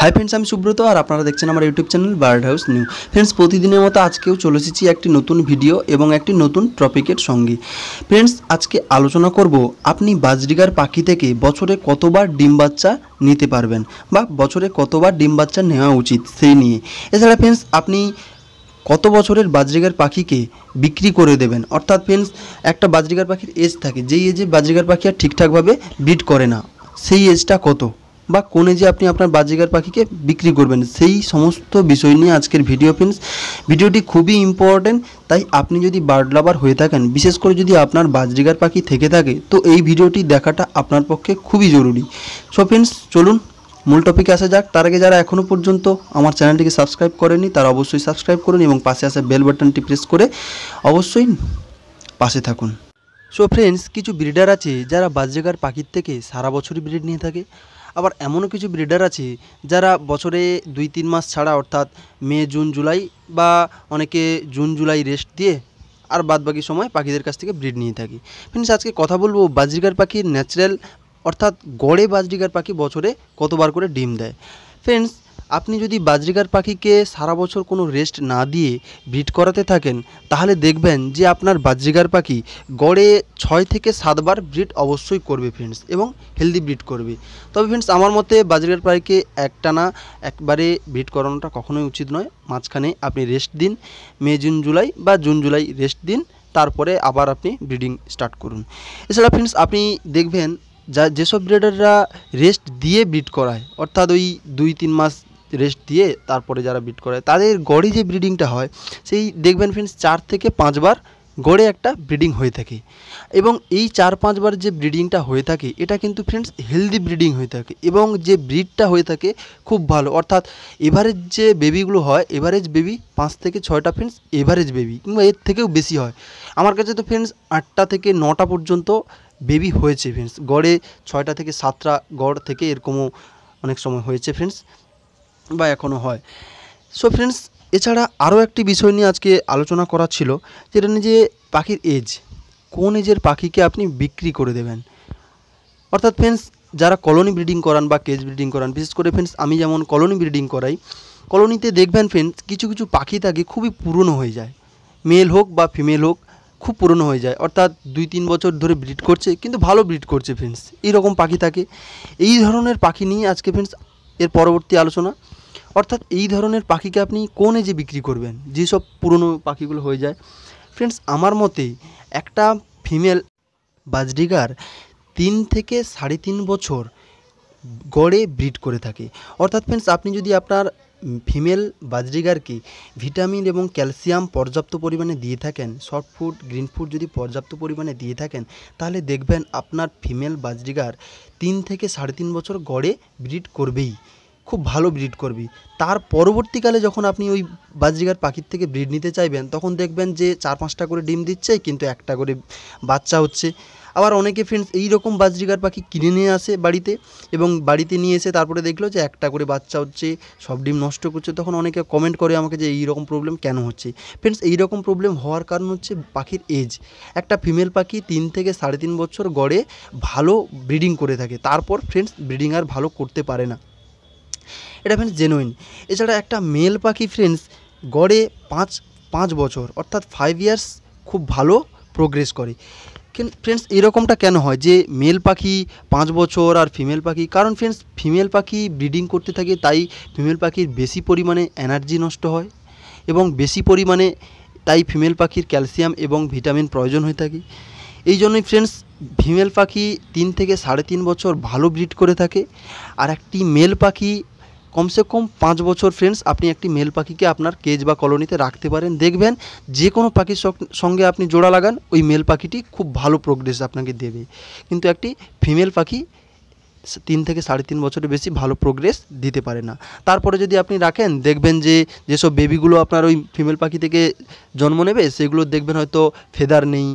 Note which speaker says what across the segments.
Speaker 1: hi friends আমি সুব্রত আর আপনারা দেখছেন আমার YouTube channel bird house new friends প্রতিদিনের মতো আজকেও চলে এসেছি একটি নতুন ভিডিও এবং একটি নতুন টপিকের সঙ্গে ফ্রেন্ডস আজকে আলোচনা করব আপনি বাজরিগার পাখি থেকে বছরে কতবার ডিম বাচ্চা নিতে পারবেন বা বছরে কতবার ডিম বাচ্চা নেওয়া উচিত সেই নিয়ে এছাড়া ফ্রেন্ডস আপনি কত বছরের বাজরিগার পাখিকে বিক্রি করে দেবেন অর্থাৎ ফ্রেন্ডস একটা বাজরিগার পাখির এজ থাকে যেই এজে বাজরিগার পাখি আর ঠিকঠাকভাবে বিট করে না সেই এজটা কত বা কোনে যে আপনি আপনার বাজিকার পাখিকে বিক্রি করবেন সেই সমস্ত বিষয় নিয়ে আজকের ভিডিও ফ্রেন্ডস ভিডিওটি খুবই ইম্পর্ট্যান্ট তাই আপনি যদি বার্ড লাভার হয়ে থাকেন বিশেষ করে যদি আপনার বাজরিগার পাখি থেকে থাকে তো এই ভিডিওটি দেখাটা আপনার পক্ষে খুবই জরুরি সো ফ্রেন্ডস চলুন মূল টপিকে আসা যাক তার আগে যারা এখনও পর্যন্ত আমার চ্যানেলটিকে সাবস্ক্রাইব করেনি তারা অবশ্যই সাবস্ক্রাইব করুন এবং পাশে আসা বেল বাটনটি প্রেস করে অবশ্যই পাশে থাকুন সো ফ্রেন্ডস কিছু ব্রিডার আছে যারা বাজরিগার পাখির থেকে সারা বছরই ব্রিড নিয়ে থাকে আবার এমনও কিছু ব্রিডার আছে যারা বছরে দুই তিন মাস ছাড়া অর্থাৎ মে জুন জুলাই বা অনেকে জুন জুলাই রেস্ট দিয়ে আর বাদবাকি সময় পাখিদের কাছ থেকে ব্রিড নিয়ে থাকি ফ্রেন্ডস আজকে কথা বলবো বাজরিকার পাখির ন্যাচারাল অর্থাৎ গড়ে বাজরিকার পাখি বছরে কতবার করে ডিম দেয় ফ্রেন্ডস আপনি যদি বাজরিকার পাখিকে সারা বছর কোনো রেস্ট না দিয়ে ব্রিড করাতে থাকেন তাহলে দেখবেন যে আপনার বাজরিকার পাখি গড়ে ছয় থেকে সাতবার ব্রিড অবশ্যই করবে ফ্রেন্ডস এবং হেলদি ব্রিড করবে তবে ফ্রেন্ডস আমার মতে বাজরিকার পাখিকে একটানা একবারে ব্রিড করানোটা কখনোই উচিত নয় মাঝখানে আপনি রেস্ট দিন মে জুন জুলাই বা জুন জুলাই রেস্ট দিন তারপরে আবার আপনি ব্রিডিং স্টার্ট করুন এছাড়া ফ্রেন্ডস আপনি দেখবেন যা যেসব ব্রিডাররা রেস্ট দিয়ে ব্রিড করায় অর্থাৎ ওই দুই তিন মাস রেস্ট দিয়ে তারপরে যারা ব্রিড করে তাদের গড়ে যে ব্রিডিংটা হয় সেই দেখবেন ফ্রেন্ডস চার থেকে পাঁচবার গড়ে একটা ব্রিডিং হয়ে থাকে এবং এই চার পাঁচবার যে ব্রিডিংটা হয়ে থাকে এটা কিন্তু ফ্রেন্ডস হেলদি ব্রিডিং হয়ে থাকে এবং যে ব্রিডটা হয়ে থাকে খুব ভালো অর্থাৎ এভারেজ যে বেবিগুলো হয় এভারেজ বেবি পাঁচ থেকে ছয়টা ফ্রেন্ডস এভারেজ বেবি কিংবা এর থেকেও বেশি হয় আমার কাছে তো ফ্রেন্ডস আটটা থেকে নটা পর্যন্ত বেবি হয়েছে ফ্রেন্ডস গড়ে ছয়টা থেকে সাতটা গড় থেকে এরকমও অনেক সময় হয়েছে ফ্রেন্ডস বা এখনও হয় সো ফ্রেন্ডস এছাড়া আরও একটি বিষয় নিয়ে আজকে আলোচনা করা ছিল যেটা নিয়ে যে পাখির এজ কোন এজের পাখিকে আপনি বিক্রি করে দেবেন অর্থাৎ ফ্রেন্ডস যারা কলোনি ব্রিডিং করান বা কেজ ব্রিডিং করান বিশেষ করে ফ্রেন্ডস আমি যেমন কলোনি ব্রিডিং করাই কলোনিতে দেখবেন ফ্রেন্ডস কিছু কিছু পাখি থাকে খুবই পুরনো হয়ে যায় মেল হোক বা ফিমেল হোক খুব পুরনো হয়ে যায় অর্থাৎ দুই তিন বছর ধরে ব্রিড করছে কিন্তু ভালো ব্রিড করছে ফ্রেন্ডস এইরকম পাখি থাকে এই ধরনের পাখি নিয়ে আজকে ফ্রেন্ডস এর পরবর্তী আলোচনা অর্থাৎ এই ধরনের পাখিকে আপনি কোন এজে বিক্রি করবেন যেসব পুরনো পাখিগুলো হয়ে যায় ফ্রেন্ডস আমার মতে একটা ফিমেল বাজডিগার তিন থেকে সাড়ে তিন বছর গড়ে ব্রিড করে থাকে অর্থাৎ ফ্রেন্ডস আপনি যদি আপনার ফিমেল বাজরিগারকে ভিটামিন এবং ক্যালসিয়াম পর্যাপ্ত পরিমাণে দিয়ে থাকেন সফট ফুড গ্রিন ফুড যদি পর্যাপ্ত পরিমাণে দিয়ে থাকেন তাহলে দেখবেন আপনার ফিমেল বাজরিগার তিন থেকে সাড়ে তিন বছর গড়ে ব্রিড করবেই খুব ভালো ব্রিড করবি তার পরবর্তীকালে যখন আপনি ওই বাজরিকার পাখির থেকে ব্রিড নিতে চাইবেন তখন দেখবেন যে চার পাঁচটা করে ডিম দিচ্ছে কিন্তু একটা করে বাচ্চা হচ্ছে আবার অনেকে ফ্রেন্ডস এইরকম বাজরিকার পাখি কিনে নিয়ে আসে বাড়িতে এবং বাড়িতে নিয়ে এসে তারপরে দেখলো যে একটা করে বাচ্চা হচ্ছে সব ডিম নষ্ট করছে তখন অনেকে কমেন্ট করে আমাকে যে এইরকম প্রবলেম কেন হচ্ছে ফ্রেন্ডস এইরকম প্রবলেম হওয়ার কারণ হচ্ছে পাখির এজ একটা ফিমেল পাখি তিন থেকে সাড়ে তিন বছর গড়ে ভালো ব্রিডিং করে থাকে তারপর ফ্রেন্ডস ব্রিডিং আর ভালো করতে পারে না এটা ফ্রেন্ডস জেনুইন এছাড়া একটা মেল পাখি ফ্রেন্ডস গড়ে পাঁচ পাঁচ বছর অর্থাৎ ফাইভ ইয়ার্স খুব ভালো প্রোগ্রেস করে ফ্রেন্ডস এরকমটা কেন হয় যে মেল পাখি পাঁচ বছর আর ফিমেল পাখি কারণ ফ্রেন্ডস ফিমেল পাখি ব্রিডিং করতে থাকে তাই ফিমেল পাখির বেশি পরিমাণে এনার্জি নষ্ট হয় এবং বেশি পরিমাণে তাই ফিমেল পাখির ক্যালসিয়াম এবং ভিটামিন প্রয়োজন হয়ে থাকে এই জন্যই ফ্রেন্ডস ফিমেল পাখি তিন থেকে সাড়ে তিন বছর ভালো ব্রিড করে থাকে আর একটি মেল পাখি কমসে কম পাঁচ বছর ফ্রেন্ডস আপনি একটি মেল পাখিকে আপনার কেজ বা কলোনিতে রাখতে পারেন দেখবেন যে কোনো পাখির সঙ্গে আপনি জোড়া লাগান ওই মেল পাখিটি খুব ভালো প্রোগ্রেস আপনাকে দেবে কিন্তু একটি ফিমেল পাখি তিন থেকে সাড়ে তিন বছরের বেশি ভালো প্রোগ্রেস দিতে পারে না তারপরে যদি আপনি রাখেন দেখবেন যে যেসব বেবিগুলো আপনার ওই ফিমেল পাখি থেকে জন্ম নেবে সেগুলো দেখবেন হয়তো ফেদার নেই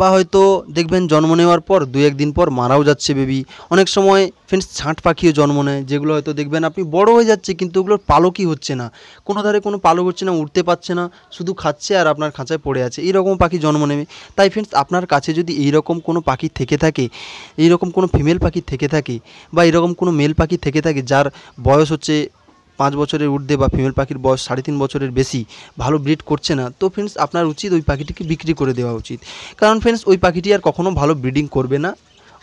Speaker 1: বা হয়তো দেখবেন জন্ম নেওয়ার পর দু একদিন পর মারাও যাচ্ছে বেবি অনেক সময় ফ্রেন্ডস ছাঁট পাখিও জন্ম নেয় যেগুলো হয়তো দেখবেন আপনি বড় হয়ে যাচ্ছে কিন্তু ওগুলোর পালকই হচ্ছে না কোনো ধারে কোনো পালক হচ্ছে না উঠতে পারছে না শুধু খাচ্ছে আর আপনার খাঁচায় পড়ে আছে এইরকম পাখি জন্ম নেবে তাই ফ্রেন্ডস আপনার কাছে যদি এইরকম কোনো পাখি থেকে থাকে এইরকম কোনো ফিমেল পাখি থেকে থাকে বা এরকম কোনো মেল পাখি থেকে থাকে যার বয়স হচ্ছে পাঁচ বছরের উর্ধে বা ফিমেল পাখির বয়স সাড়ে তিন বছরের বেশি ভালো ব্রিড করছে না তো ফ্রেন্ডস আপনার উচিত ওই পাখিটিকে বিক্রি করে দেওয়া উচিত কারণ ফ্রেন্ডস ওই পাখিটি আর কখনও ভালো ব্রিডিং করবে না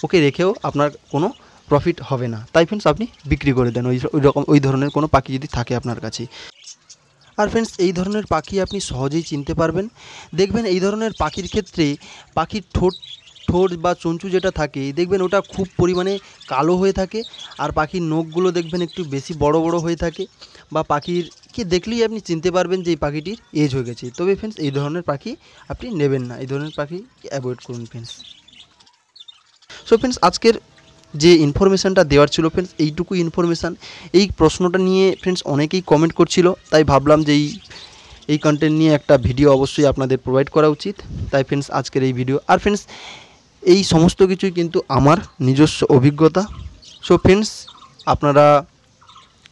Speaker 1: ওকে রেখেও আপনার কোনো প্রফিট হবে না তাই ফ্রেন্ডস আপনি বিক্রি করে দেন ওই ওই রকম ওই ধরনের কোনো পাখি যদি থাকে আপনার কাছে আর ফ্রেন্ডস এই ধরনের পাখি আপনি সহজেই চিনতে পারবেন দেখবেন এই ধরনের পাখির ক্ষেত্রে পাখির ঠোঁট ঠোঁট বা চঞ্চু যেটা থাকে দেখবেন ওটা খুব পরিমাণে কালো হয়ে থাকে আর পাখির নখগুলো দেখবেন একটু বেশি বড় বড় হয়ে থাকে বা পাখির কি দেখলেই আপনি চিনতে পারবেন যে এই পাখিটির এজ হয়ে গেছে তবে ফ্রেন্ডস এই ধরনের পাখি আপনি নেবেন না এই ধরনের পাখি অ্যাভয়েড করুন ফ্রেন্ডস সো ফ্রেন্ডস আজকের যে ইনফরমেশানটা দেওয়ার ছিল ফ্রেন্ডস এইটুকু ইনফরমেশান এই প্রশ্নটা নিয়ে ফ্রেন্ডস অনেকেই কমেন্ট করছিল তাই ভাবলাম যে এই এই কন্টেন্ট নিয়ে একটা ভিডিও অবশ্যই আপনাদের প্রোভাইড করা উচিত তাই ফ্রেন্ডস আজকের এই ভিডিও আর ফ্রেন্ডস এই সমস্ত কিছুই কিন্তু আমার নিজস্ব অভিজ্ঞতা সো ফ্রেন্ডস আপনারা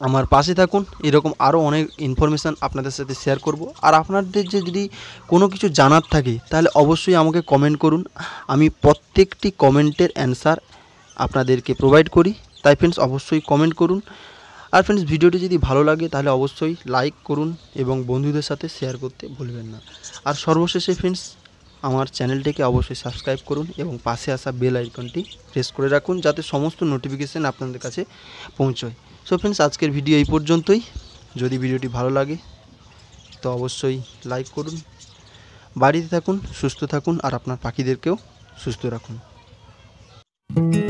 Speaker 1: আমার পাশে থাকুন এরকম আরও অনেক ইনফরমেশান আপনাদের সাথে শেয়ার করব আর আপনাদের যে যদি কোনো কিছু জানার থাকে তাহলে অবশ্যই আমাকে কমেন্ট করুন আমি প্রত্যেকটি কমেন্টের অ্যান্সার আপনাদেরকে প্রোভাইড করি তাই ফ্রেন্ডস অবশ্যই কমেন্ট করুন আর ফ্রেন্ডস ভিডিওটি যদি ভালো লাগে তাহলে অবশ্যই লাইক করুন এবং বন্ধুদের সাথে শেয়ার করতে ভুলবেন না আর সর্বশেষে ফ্রেন্ডস আমার চ্যানেলটিকে অবশ্যই সাবস্ক্রাইব করুন এবং পাশে আসা বেল আইকনটি প্রেস করে রাখুন যাতে সমস্ত নোটিফিকেশান আপনাদের কাছে পৌঁছয় সো ফ্রেন্ডস আজকের ভিডিও এই পর্যন্তই যদি ভিডিওটি ভালো লাগে তো অবশ্যই লাইক করুন বাড়িতে থাকুন সুস্থ থাকুন আর আপনার পাখিদেরকেও সুস্থ রাখুন